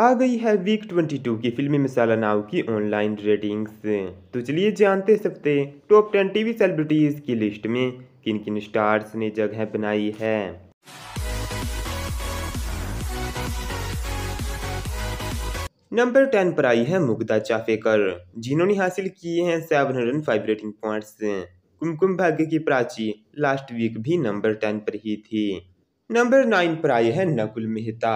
आ गई है वीक 22 की फिल्मी मिसाला नाव की ऑनलाइन रेटिंग्स तो चलिए जानते सकते टॉप 10 टीवी सेलिब्रिटीज़ की लिस्ट में किन किन स्टार्स ने जगह बनाई है नंबर टेन पर आई है मुग्धा चाफेकर जिन्होंने हासिल किए हैं seven hundred five rating points Kumkum Bhagya की प्राची लास्ट वीक भी नंबर टेन पर ही थी नंबर नाइन पर आए हैं नकुल मेहता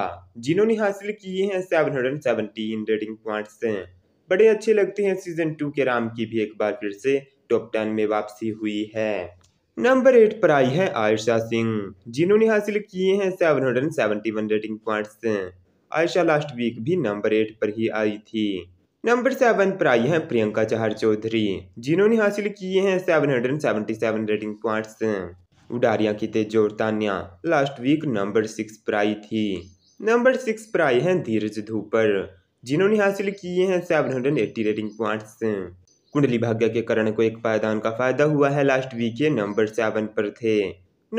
जिन्होंने हासिल किए हैं seven hundred seventeen rating points बड़े अच्छे लगते हैं सीजन टू के राम की भी एक बार फिर से टॉप टेन में वापसी हुई है नंबर एट पर आई है आयशा सिंह जिन्होंने हासिल किए हैं seven hundred seventy one rating points Ayesha last week भी नंबर एट पर ही आई थी नंबर सेवन पर आई है प्रियंका चहर चौधरी जिन्होंने हासिल किए हैं seven hundred seventy seven rating points Udaariyaan की जोर Tania last week number six पर आई थी नंबर सिक्स पर आई हैं धीरज धूपर जिन्होंने हासिल किए हैं seven hundred eighty rating points Kundali Bhagya के करण को एक पायदान का फायदा हुआ है लास्ट वीक ये नंबर सेवन पर थे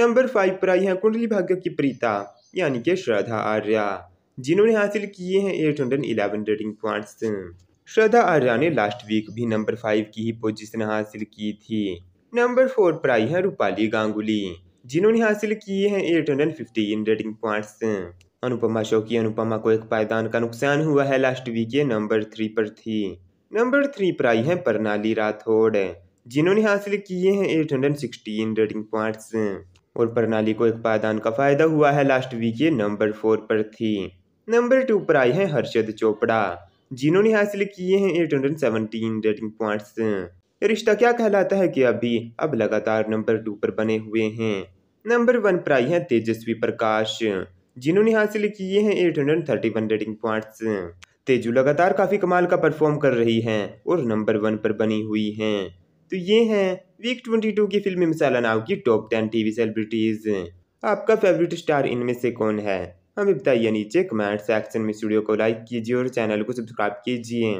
नंबर फाइव पर आई है कुंडली भाग्य की प्रीता यानी कि श्रद्धा आर्या जिन्होंने हासिल किए हैं eight hundred eleven rating points Shraddha Arya ने लास्ट वीक भी नंबर फाइव की ही पोजिशन हासिल की थी नंबर फोर पर आई हैं रूपाली गांगुली जिन्होंने हासिल किए हैं eight hundred fifteen rating points Anupama Shauki Anupama को एक पायदान का नुकसान हुआ है लास्ट वीक ये नंबर थ्री पर थी नंबर थ्री पर आई हैं प्रणाली राठौड़ जिन्होंने हासिल किए हैं eight hundred in rating points और प्रणाली को एक पायदान का फायदा हुआ है लास्ट वीक ये नंबर फोर पर थी नंबर टू पर आई हैं हर्षद चोपड़ा जिन्होंने हासिल किए हैं eight hundred seventeen rating points Yeh Rishta क्या कहलाता है कि अभी अब लगातार नंबर टू पर बने हुए हैं नंबर वन पर आई है तेजस्वी प्रकाश जिन्होंने हासिल किए हैं eight hundred thirty one rating points Teju लगातार काफी कमाल का परफॉर्म कर रही हैं और नंबर वन पर बनी हुई हैं तो ये हैं वीक ट्वेंटी टू की फिल्म मिसाला नाव की टॉप टेन टीवी सेलिब्रिटीज आपका फेवरेट स्टार इनमें से कौन है हमें बताइए नीचे कमेंट सेक्शन में स्टूडियो को लाइक कीजिए और चैनल को सब्सक्राइब कीजिए